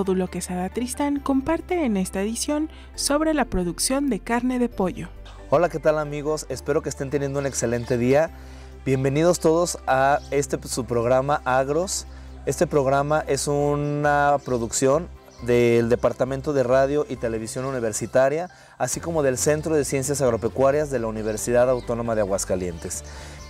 Módulo Quesada Tristán comparte en esta edición sobre la producción de carne de pollo. Hola, ¿qué tal amigos? Espero que estén teniendo un excelente día. Bienvenidos todos a este su programa Agros. Este programa es una producción del Departamento de Radio y Televisión Universitaria, así como del Centro de Ciencias Agropecuarias de la Universidad Autónoma de Aguascalientes.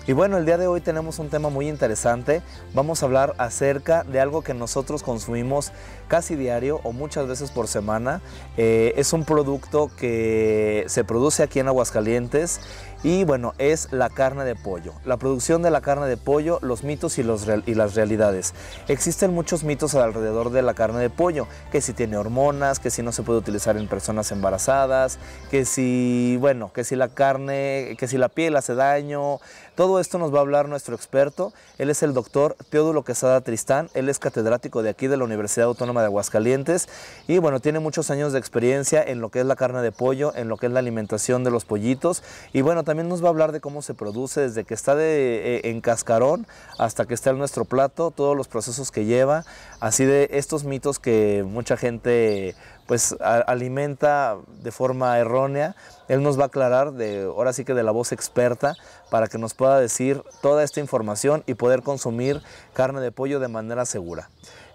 Y bueno, el día de hoy tenemos un tema muy interesante. Vamos a hablar acerca de algo que nosotros consumimos casi diario o muchas veces por semana. Eh, es un producto que se produce aquí en Aguascalientes y bueno, es la carne de pollo. La producción de la carne de pollo, los mitos y, los y las realidades. Existen muchos mitos alrededor de la carne de pollo, que si tiene hormonas, que si no se puede utilizar en personas embarazadas, que si, bueno, que si la carne, que si la piel hace daño. Todo esto nos va a hablar nuestro experto. Él es el doctor Teodulo Quesada Tristán. Él es catedrático de aquí de la Universidad Autónoma de Aguascalientes y bueno, tiene muchos años de experiencia en lo que es la carne de pollo, en lo que es la alimentación de los pollitos y bueno, también nos va a hablar de cómo se produce, desde que está eh, en cascarón hasta que está en nuestro plato, todos los procesos que lleva, así de estos mitos que mucha gente pues alimenta de forma errónea. Él nos va a aclarar de ahora sí que de la voz experta para que nos pueda decir toda esta información y poder consumir carne de pollo de manera segura.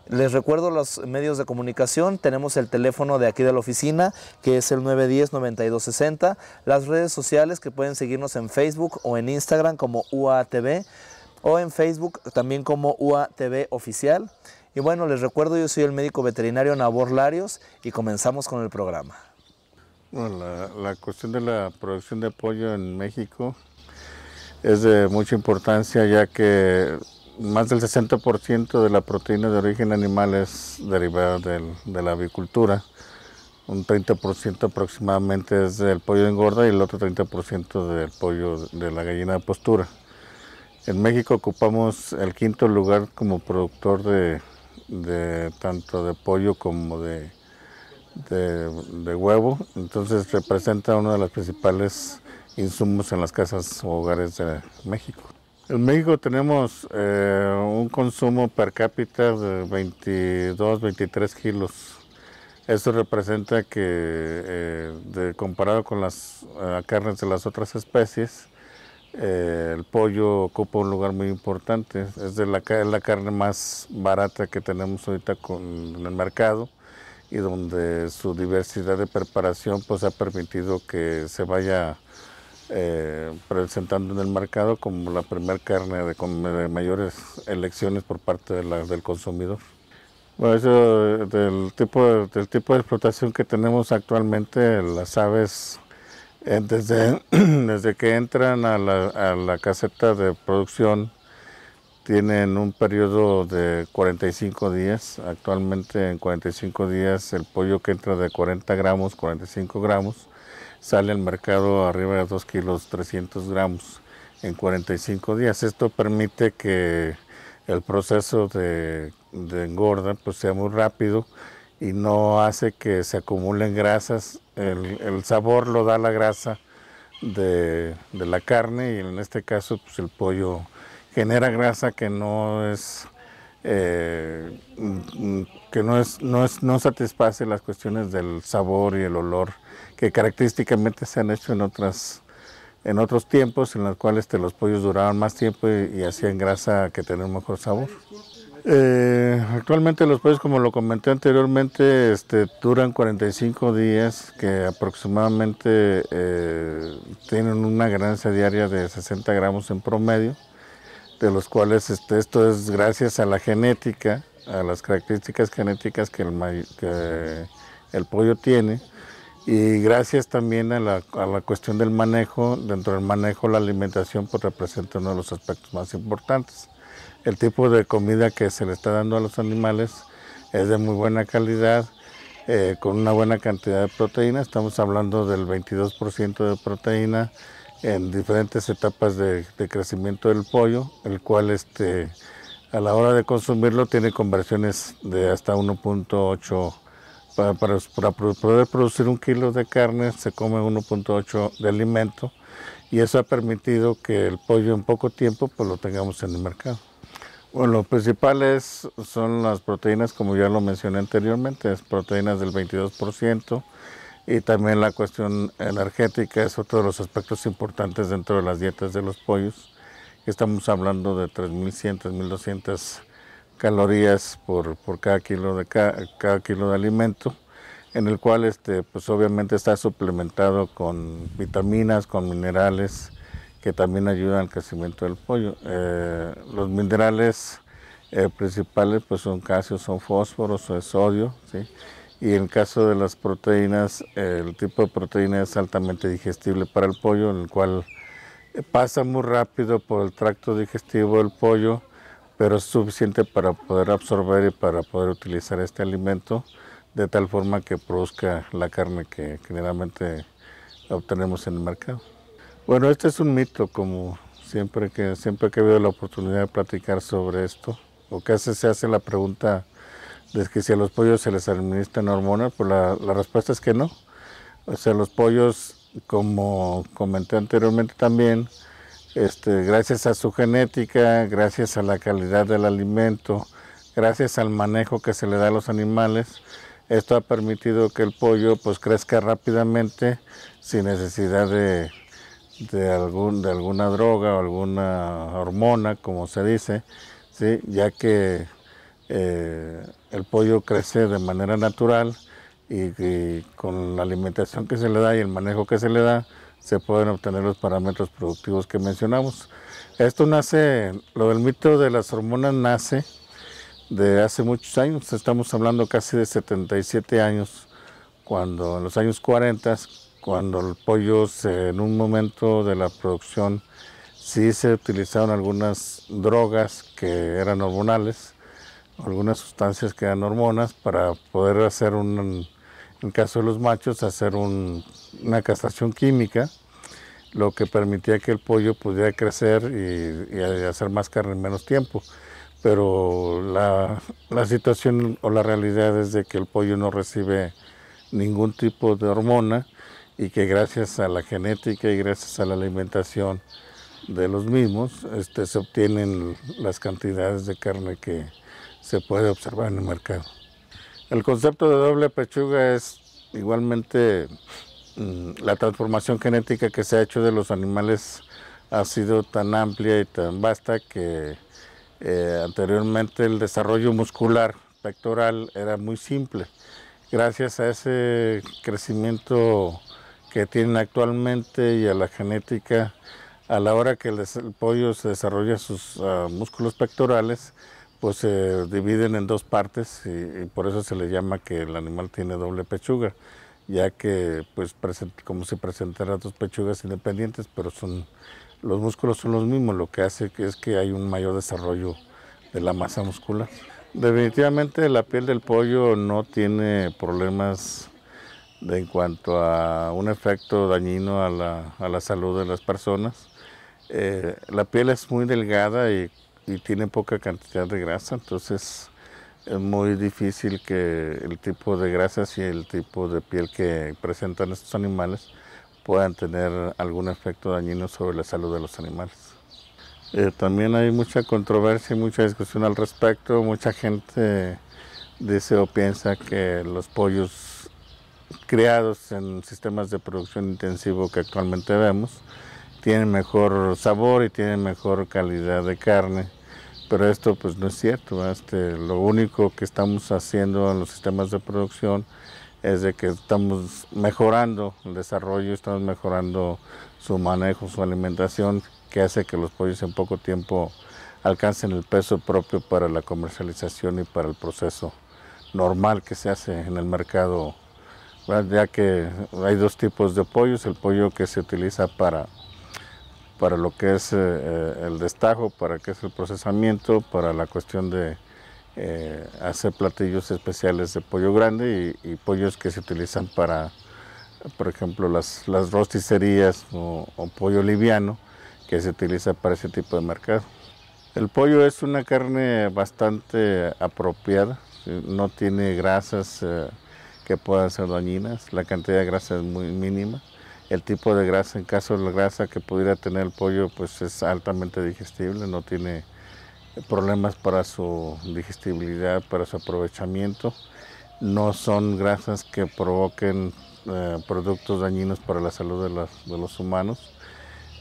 Les recuerdo los medios de comunicación, tenemos el teléfono de aquí de la oficina, que es el 910-9260, las redes sociales que pueden seguirnos en Facebook o en Instagram como UATV, o en Facebook también como UATV Oficial. Y bueno, les recuerdo, yo soy el médico veterinario Nabor Larios y comenzamos con el programa. la, la cuestión de la producción de pollo en México es de mucha importancia ya que más del 60% de la proteína de origen animal es derivada de la avicultura. Un 30% aproximadamente es del pollo de engorda y el otro 30% del pollo de la gallina de postura. En México ocupamos el quinto lugar como productor de, tanto de pollo como de, de, de, huevo, entonces representa uno de los principales insumos en las casas o hogares de México. En México tenemos eh, un consumo per cápita de 22, 23 kilos. Eso representa que, eh, de, comparado con las eh, carnes de las otras especies, el pollo ocupa un lugar muy importante. Es de la, es la carne más barata que tenemos ahorita con, en el mercado y donde su diversidad de preparación pues, ha permitido que se vaya eh, presentando en el mercado como la primera carne de, mayores elecciones por parte del consumidor. Bueno, eso, del tipo, de, del tipo de explotación que tenemos actualmente, las aves, eh, desde, desde que entran a la, a la caseta de producción, tienen un periodo de 45 días. Actualmente en 45 días el pollo que entra de 40 gramos, 45 gramos, sale al mercado arriba de 2 kilos 300 gramos en 45 días. Esto permite que el proceso de, engorda pues, sea muy rápido y no hace que se acumulen grasas. El, sabor lo da la grasa de, la carne y en este caso pues, el pollo genera grasa que no es... Eh, mm, mm, que no, es, no, no satisface las cuestiones del sabor y el olor que característicamente se han hecho en otras en otros tiempos en los cuales los pollos duraban más tiempo y, hacían grasa que tener mejor sabor. Eh, actualmente los pollos, como lo comenté anteriormente, este, duran 45 días, que aproximadamente eh, tienen una ganancia diaria de 60 gramos en promedio, de los cuales este, esto es gracias a la genética, a las características genéticas que el, que el pollo tiene y gracias también a la, cuestión del manejo, dentro del manejo la alimentación pues, representa uno de los aspectos más importantes. El tipo de comida que se le está dando a los animales es de muy buena calidad, eh, con una buena cantidad de proteína, estamos hablando del 22% de proteína en diferentes etapas de, crecimiento del pollo, el cual este, a la hora de consumirlo tiene conversiones de hasta 1.8 para, para, poder producir un kilo de carne se come 1.8 de alimento y eso ha permitido que el pollo en poco tiempo pues lo tengamos en el mercado. Bueno, lo principal son las proteínas, como ya lo mencioné anteriormente, es proteínas del 22% y también la cuestión energética es otro de los aspectos importantes dentro de las dietas de los pollos. Estamos hablando de 3.100, 1.200 calorías por, por cada, kilo de, cada, kilo de alimento, en el cual este, pues obviamente está suplementado con vitaminas, con minerales que también ayudan al crecimiento del pollo. Eh, los minerales eh, principales pues son calcio, son fósforo, son sodio, ¿sí? y en el caso de las proteínas, eh, el tipo de proteína es altamente digestible para el pollo, en el cual pasa muy rápido por el tracto digestivo del pollo, pero es suficiente para poder absorber y para poder utilizar este alimento de tal forma que produzca la carne que generalmente obtenemos en el mercado. Bueno, este es un mito, como siempre que, siempre que he habido la oportunidad de platicar sobre esto, o casi se hace la pregunta de que si a los pollos se les administran hormonas, pues la respuesta es que no. O sea, los pollos, como comenté anteriormente también, este, gracias a su genética, gracias a la calidad del alimento, gracias al manejo que se le da a los animales, esto ha permitido que el pollo pues crezca rápidamente sin necesidad de, algún, de alguna droga o alguna hormona, como se dice, ya que eh, el pollo crece de manera natural y con la alimentación que se le da y el manejo que se le da, se pueden obtener los parámetros productivos que mencionamos. Esto nace, lo del mito de las hormonas nace de hace muchos años, estamos hablando casi de 77 años, cuando en los años 40, cuando el pollo en un momento de la producción sí se utilizaron algunas drogas que eran hormonales, algunas sustancias que eran hormonas para poder hacer un, en caso de los machos, hacer un una castración química, lo que permitía que el pollo pudiera crecer y, hacer más carne en menos tiempo. Pero la, situación o la realidad es de que el pollo no recibe ningún tipo de hormona y que gracias a la genética y gracias a la alimentación de los mismos este, se obtienen las cantidades de carne que se puede observar en el mercado. El concepto de doble pechuga es igualmente la transformación genética que se ha hecho de los animales ha sido tan amplia y tan vasta que eh, anteriormente el desarrollo muscular pectoral era muy simple. Gracias a ese crecimiento que tienen actualmente y a la genética, a la hora que el, pollo se desarrolla sus ah, músculos pectorales, pues se dividen en dos partes y, y por eso se le llama que el animal tiene doble pechuga ya que pues presenta, como si presentara dos pechugas independientes, pero son los músculos son los mismos, lo que hace que es que hay un mayor desarrollo de la masa muscular. Definitivamente la piel del pollo no tiene problemas en cuanto a un efecto dañino a la, salud de las personas. Eh, la piel es muy delgada y tiene poca cantidad de grasa, entonces es muy difícil que el tipo de grasas y el tipo de piel que presentan estos animales puedan tener algún efecto dañino sobre la salud de los animales. Eh, también hay mucha controversia y mucha discusión al respecto. Mucha gente dice o piensa que los pollos criados en sistemas de producción intensivo que actualmente vemos tienen mejor sabor y tienen mejor calidad de carne pero esto pues no es cierto. Este, lo único que estamos haciendo en los sistemas de producción es de que estamos mejorando el desarrollo, estamos mejorando su manejo, su alimentación, que hace que los pollos en poco tiempo alcancen el peso propio para la comercialización y para el proceso normal que se hace en el mercado, ya que hay dos tipos de pollos, el pollo que se utiliza para para lo que es eh, eh, el destajo, para que es el procesamiento, para la cuestión de eh, hacer platillos especiales de pollo grande y, pollos que se utilizan para, por ejemplo, las, las rosticerías o, pollo liviano que se utiliza para ese tipo de mercado. El pollo es una carne bastante apropiada, no tiene grasas que puedan ser dañinas, la cantidad de grasa es muy mínima. El tipo de grasa, en caso de la grasa que pudiera tener el pollo, pues es altamente digestible, no tiene problemas para su digestibilidad, para su aprovechamiento. No son grasas que provoquen eh, productos dañinos para la salud de, de los humanos.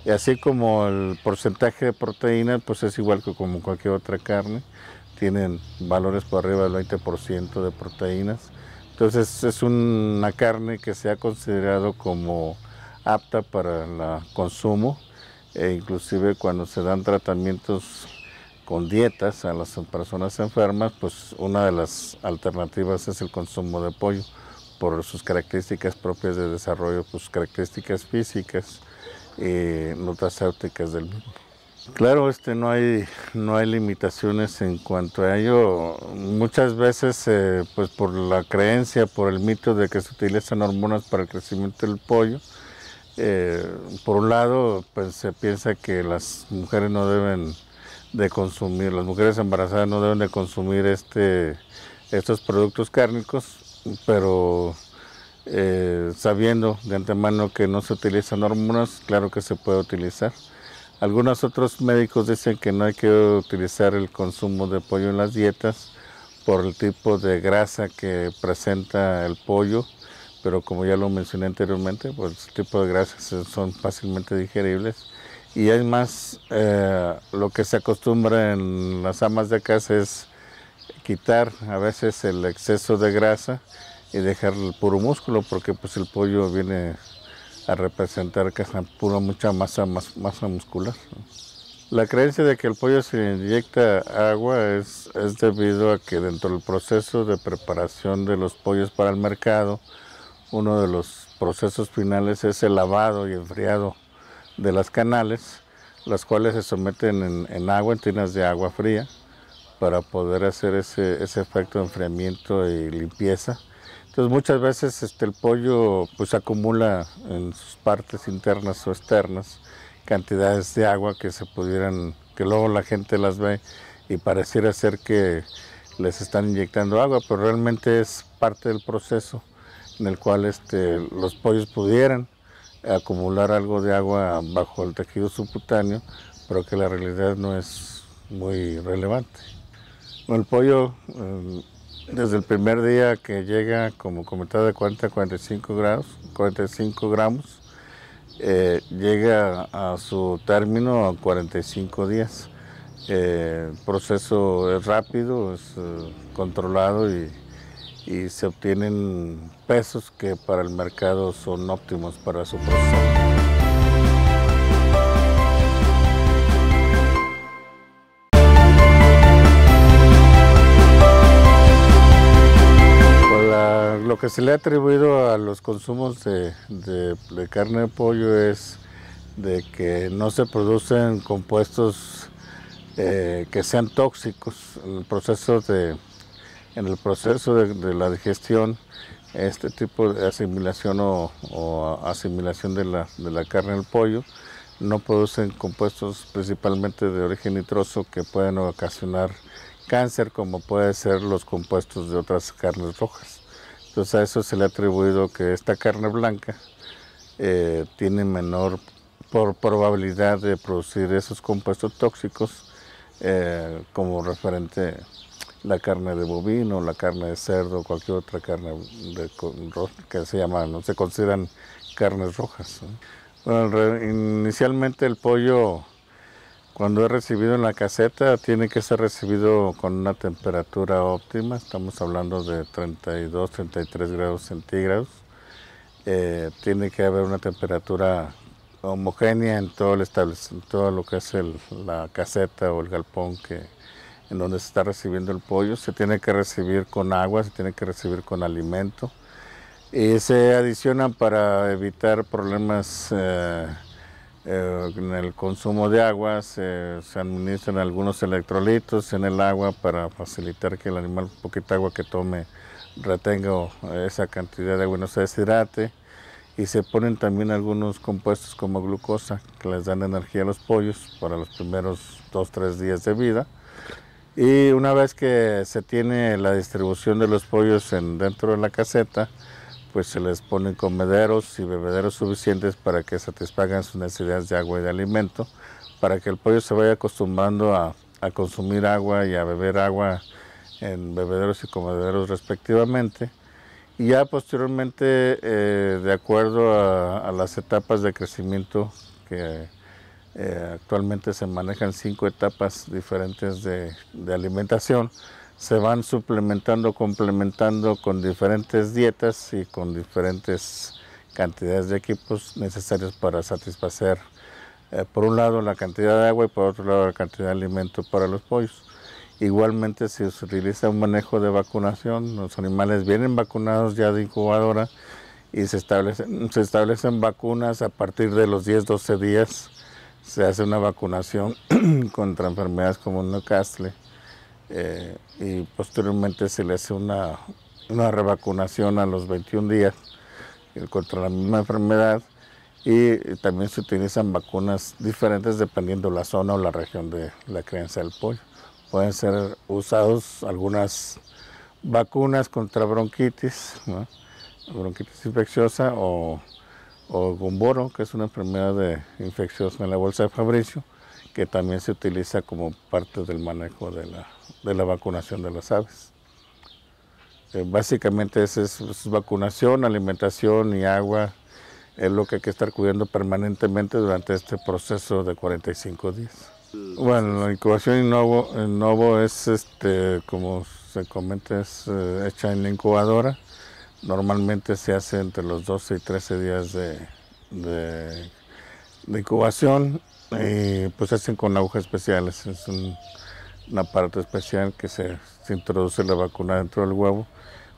Y así como el porcentaje de proteína, pues es igual que como cualquier otra carne. Tienen valores por arriba del 20% de proteínas. Entonces es una carne que se ha considerado como apta para el ah, consumo e inclusive cuando se dan tratamientos con dietas a las personas enfermas, pues una de las alternativas es el consumo de pollo por sus características propias de desarrollo, sus pues características físicas y nutracéuticas del mismo. Claro, este, no, hay, limitaciones en cuanto a ello. Muchas veces, eh, pues por la creencia, por el mito de que se utilizan hormonas para el crecimiento del pollo, eh, por un lado, pues, se piensa que las mujeres no deben de consumir, las mujeres embarazadas no deben de consumir este, estos productos cárnicos, pero eh, sabiendo de antemano que no se utilizan hormonas, claro que se puede utilizar. Algunos otros médicos dicen que no hay que utilizar el consumo de pollo en las dietas por el tipo de grasa que presenta el pollo pero como ya lo mencioné anteriormente, pues este tipo de grasas son fácilmente digeribles. Y además eh, lo que se acostumbra en las amas de casa es quitar a veces el exceso de grasa y dejar el puro músculo, porque pues el pollo viene a representar es pura mucha masa, masa muscular. La creencia de que el pollo se inyecta agua es, es debido a que dentro del proceso de preparación de los pollos para el mercado, uno de los procesos finales es el lavado y enfriado de las canales, las cuales se someten en, agua, en tinas de agua fría, para poder hacer ese, efecto de enfriamiento y limpieza. Entonces muchas veces este, el pollo pues acumula en sus partes internas o externas cantidades de agua que se pudieran, que luego la gente las ve y pareciera ser que les están inyectando agua, pero realmente es parte del proceso en el cual este, los pollos pudieran acumular algo de agua bajo el tejido subcutáneo, pero que la realidad no es muy relevante. El pollo, em, desde el primer día que llega, como comentaba, de 40 a 45 grados, 45 gramos, eh, llega a su término a 45 días. Eh, el proceso es rápido, es eh, controlado y, y se obtienen pesos que para el mercado son óptimos para su proceso. lo que se le ha atribuido a los consumos de, carne de pollo es de que no se producen compuestos eh, que sean tóxicos. El proceso de, en el proceso de, la digestión este tipo de asimilación o, asimilación de la, de la carne al pollo no producen compuestos principalmente de origen nitroso que pueden ocasionar cáncer como pueden ser los compuestos de otras carnes rojas. Entonces a eso se le ha atribuido que esta carne blanca eh, tiene menor probabilidad de producir esos compuestos tóxicos eh, como referente la carne de bovino, la carne de cerdo, cualquier otra carne de, que se llama, no se consideran carnes rojas. Bueno, inicialmente el pollo, cuando es recibido en la caseta, tiene que ser recibido con una temperatura óptima, estamos hablando de 32, 33 grados centígrados. Eh, tiene que haber una temperatura homogénea en todo, el todo lo que es la caseta o el galpón que, donde se está recibiendo el pollo, se tiene que recibir con agua, se tiene que recibir con alimento. Y se adicionan para evitar problemas eh, eh, en el consumo de agua, se, administran algunos electrolitos en el agua para facilitar que el animal, poquita agua que tome, retenga esa cantidad de agua y no se deshidrate. Y se ponen también algunos compuestos como glucosa que les dan energía a los pollos para los primeros 2-3 días de vida. Y una vez que se tiene la distribución de los pollos dentro de la caseta, pues se les ponen comederos y bebederos suficientes para que satisfagan sus necesidades de agua y de alimento, para que el pollo se vaya acostumbrando a, consumir agua y a beber agua en bebederos y comederos respectivamente. Y ya posteriormente, eh, de acuerdo a, las etapas de crecimiento que, eh, actualmente se manejan cinco etapas diferentes de, alimentación. Se van suplementando, complementando con diferentes dietas y con diferentes cantidades de equipos necesarios para satisfacer, eh, por un lado, la cantidad de agua y por otro lado, la cantidad de alimento para los pollos. Igualmente, si se utiliza un manejo de vacunación, los animales vienen vacunados ya de incubadora y se establecen, se establecen vacunas a partir de los 10-12 días se hace una vacunación contra enfermedades como el Newcastle eh, y posteriormente se le hace una, una revacunación a los 21 días eh, contra la misma enfermedad y también se utilizan vacunas diferentes dependiendo la zona o la región de la crianza del pollo. Pueden ser usados algunas vacunas contra bronquitis, bronquitis infecciosa o o gumboro, que es una enfermedad de, infecciosa en la bolsa de Fabricio, que también se utiliza como parte del manejo de la, de la vacunación de las aves. Eh, básicamente esa es, vacunación, alimentación y agua, es lo que hay que estar cuidando permanentemente durante este proceso de 45 días. Bueno, la incubación inovo Novo es, este, como se comenta, es eh, hecha en la incubadora Normalmente se hace entre los 12 y 13 días de, incubación y pues se hacen con agujas especiales. Es un, aparato especial que se, introduce la vacuna dentro del huevo.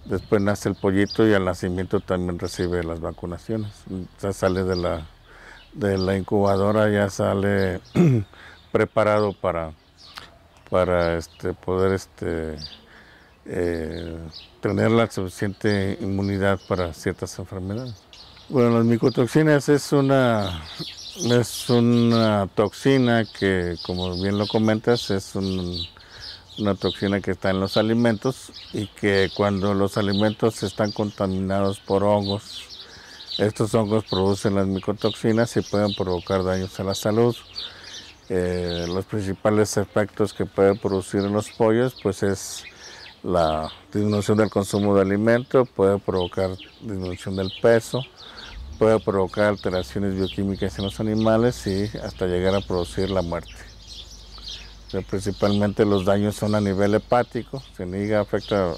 Después nace el pollito y al nacimiento también recibe las vacunaciones. Ya sale de la, de la incubadora, ya sale preparado para, este, poder este, eh, tener la suficiente inmunidad para ciertas enfermedades. Bueno, las micotoxinas es una, es una toxina que, como bien lo comentas, es un, una toxina que está en los alimentos y que cuando los alimentos están contaminados por hongos, estos hongos producen las micotoxinas y pueden provocar daños a la salud. Eh, los principales efectos que puede producir en los pollos pues es la disminución del consumo de alimentos, puede provocar disminución del peso, puede provocar alteraciones bioquímicas en los animales y hasta llegar a producir la muerte. Principalmente los daños son a nivel hepático, se el afecta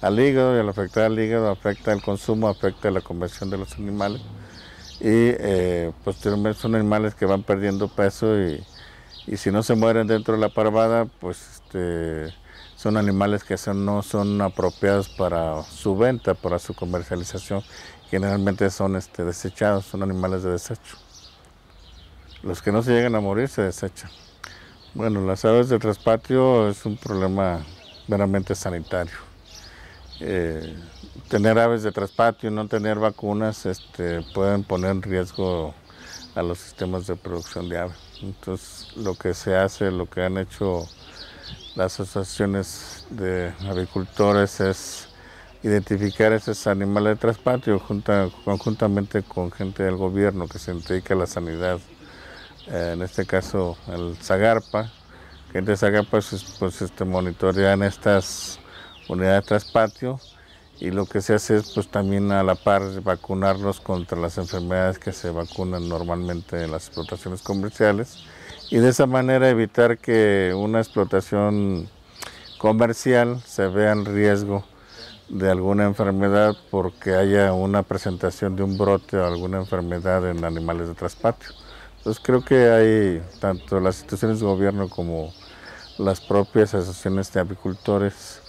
al hígado y al afectar al hígado afecta el consumo, afecta la conversión de los animales y eh, posteriormente son animales que van perdiendo peso y, y si no se mueren dentro de la parvada, pues este, son animales que no son apropiados para su venta, para su comercialización. Generalmente son este, desechados, son animales de desecho. Los que no se llegan a morir se desechan. Bueno, las aves de traspatio es un problema meramente sanitario. Eh, tener aves de traspatio, y no tener vacunas, este, pueden poner en riesgo a los sistemas de producción de aves. Entonces, lo que se hace, lo que han hecho las asociaciones de avicultores es identificar esos animales de traspatio conjuntamente con gente del gobierno que se dedica a la sanidad, eh, en este caso el Zagarpa, gente de Zagarpa pues, pues este, monitorean estas unidades de traspatio y lo que se hace es pues también a la par vacunarlos contra las enfermedades que se vacunan normalmente en las explotaciones comerciales y de esa manera evitar que una explotación comercial se vea en riesgo de alguna enfermedad porque haya una presentación de un brote o alguna enfermedad en animales de traspatio. Entonces creo que hay tanto las instituciones de gobierno como las propias asociaciones de apicultores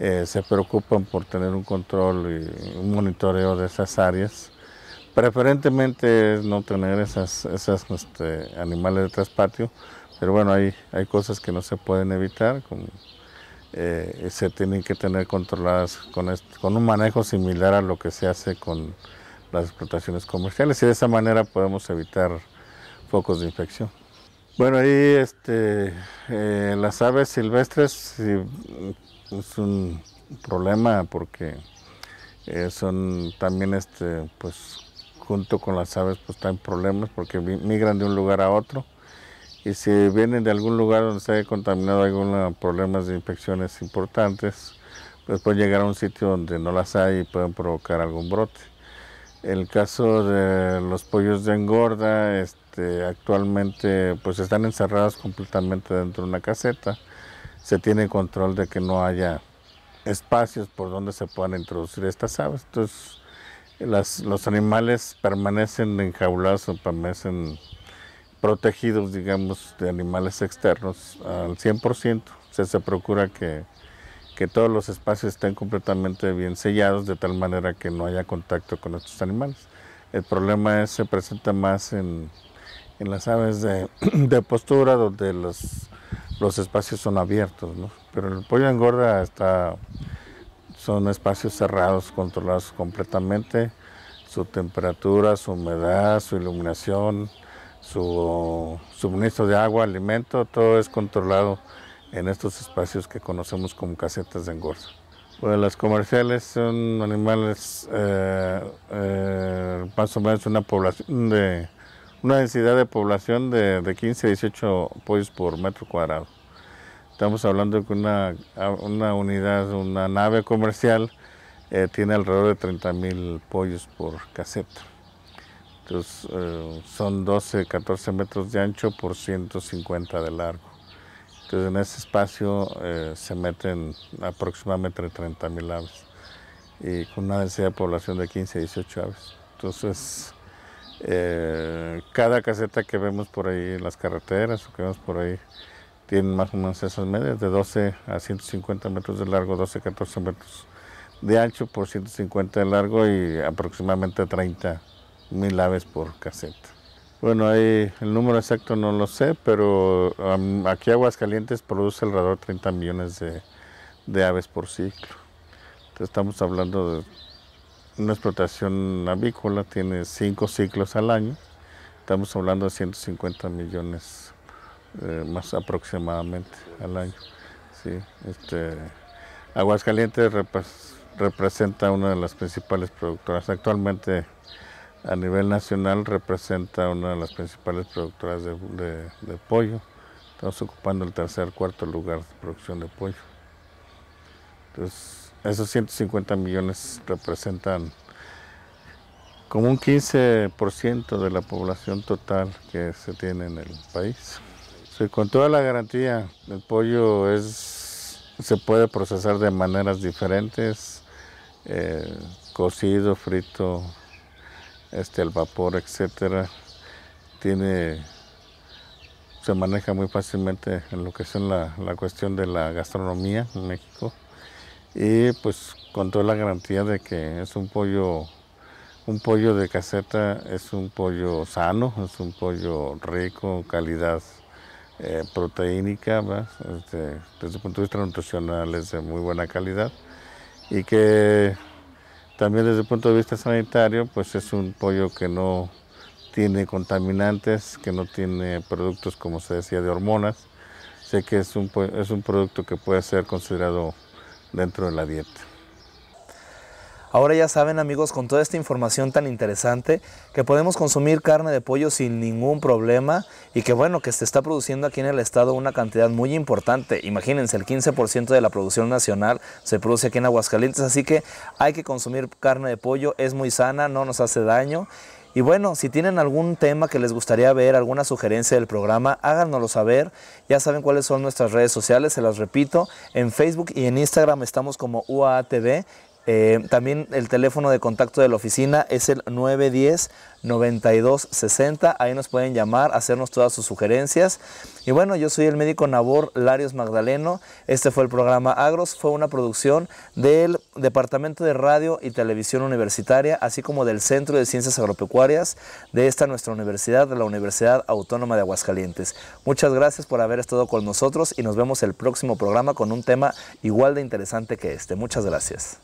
eh, se preocupan por tener un control y un monitoreo de esas áreas Preferentemente no tener esas, este, animales de traspatio, pero bueno, hay, hay cosas que no se pueden evitar, eh, se tienen que tener controladas con, con un manejo similar a lo que se hace con las explotaciones comerciales y de esa manera podemos evitar focos de infección. Bueno, ahí este, eh, las aves silvestres es un problema porque eh, son también este, pues, junto con las aves pues están en problemas porque migran de un lugar a otro y si vienen de algún lugar donde se haya contaminado algunos ah, problemas de infecciones importantes, pues pueden llegar a un sitio donde no las hay y pueden provocar algún brote. El caso de los pollos de engorda, este, actualmente pues están encerrados completamente dentro de una caseta. Se tiene control de que no haya espacios por donde se puedan introducir estas aves. Entonces, las, los animales permanecen enjaulados o permanecen protegidos, digamos, de animales externos al 100%. se procura que, que todos los espacios estén completamente bien sellados de tal manera que no haya contacto con estos animales. El problema es, se presenta más en, en las aves de, de postura donde los, los, espacios son abiertos, Pero el pollo engorda está son espacios cerrados, controlados completamente. Su temperatura, su humedad, su iluminación, su suministro de agua, alimento, todo es controlado en estos espacios que conocemos como casetas de engorzo. las comerciales son animales, eh, eh, más o menos una población de una densidad de población de 15 a 18 pollos por metro cuadrado. Estamos hablando de que una, unidad, una nave comercial, eh, tiene alrededor de 30 mil pollos por caseta. Entonces, eh, son 12, 14 metros de ancho por 150 de largo. Entonces, en ese espacio eh, se meten aproximadamente 30.000 mil aves y con una densidad de población de 15 18 aves. Entonces, cada caseta que vemos por ahí en las carreteras o que vemos por ahí, tienen más o menos esas medias, de 12 a 150 metros de largo, 12 a 14 metros de ancho por 150 de largo y aproximadamente 30 mil aves por caseta. Bueno, ahí el número exacto no lo sé, pero aquí Aguascalientes produce alrededor de 30 millones de, de aves por ciclo. Entonces estamos hablando de una explotación avícola, tiene 5 ciclos al año, estamos hablando de 150 millones eh, más aproximadamente al año. Este, Aguascalientes representa una de las principales productoras. Actualmente a nivel nacional representa una de las principales productoras de, pollo. Estamos ocupando el tercer, cuarto lugar de producción de pollo. Entonces, esos 150 millones representan como un 15% de la población total que se tiene en el país con toda la garantía, el pollo es, se puede procesar de maneras diferentes, eh, cocido, frito, este, el vapor, etc. Tiene, se maneja muy fácilmente en lo que es la, la cuestión de la gastronomía en México y pues con toda la garantía de que es un pollo un pollo de caseta es un pollo sano, es un pollo rico, calidad eh, proteínica, este, desde el punto de vista nutricional es de muy buena calidad y que también desde el punto de vista sanitario pues es un pollo que no tiene contaminantes, que no tiene productos como se decía de hormonas, sé que es un, es un producto que puede ser considerado dentro de la dieta. Ahora ya saben amigos, con toda esta información tan interesante, que podemos consumir carne de pollo sin ningún problema y que bueno, que se está produciendo aquí en el estado una cantidad muy importante. Imagínense, el 15% de la producción nacional se produce aquí en Aguascalientes, así que hay que consumir carne de pollo, es muy sana, no nos hace daño. Y bueno, si tienen algún tema que les gustaría ver, alguna sugerencia del programa, háganoslo saber. Ya saben cuáles son nuestras redes sociales, se las repito. En Facebook y en Instagram estamos como UAATV eh, también el teléfono de contacto de la oficina es el 910-9260. Ahí nos pueden llamar, hacernos todas sus sugerencias. Y bueno, yo soy el médico Nabor Larios Magdaleno. Este fue el programa Agros. Fue una producción del Departamento de Radio y Televisión Universitaria, así como del Centro de Ciencias Agropecuarias de esta nuestra universidad, de la Universidad Autónoma de Aguascalientes. Muchas gracias por haber estado con nosotros y nos vemos el próximo programa con un tema igual de interesante que este. Muchas gracias.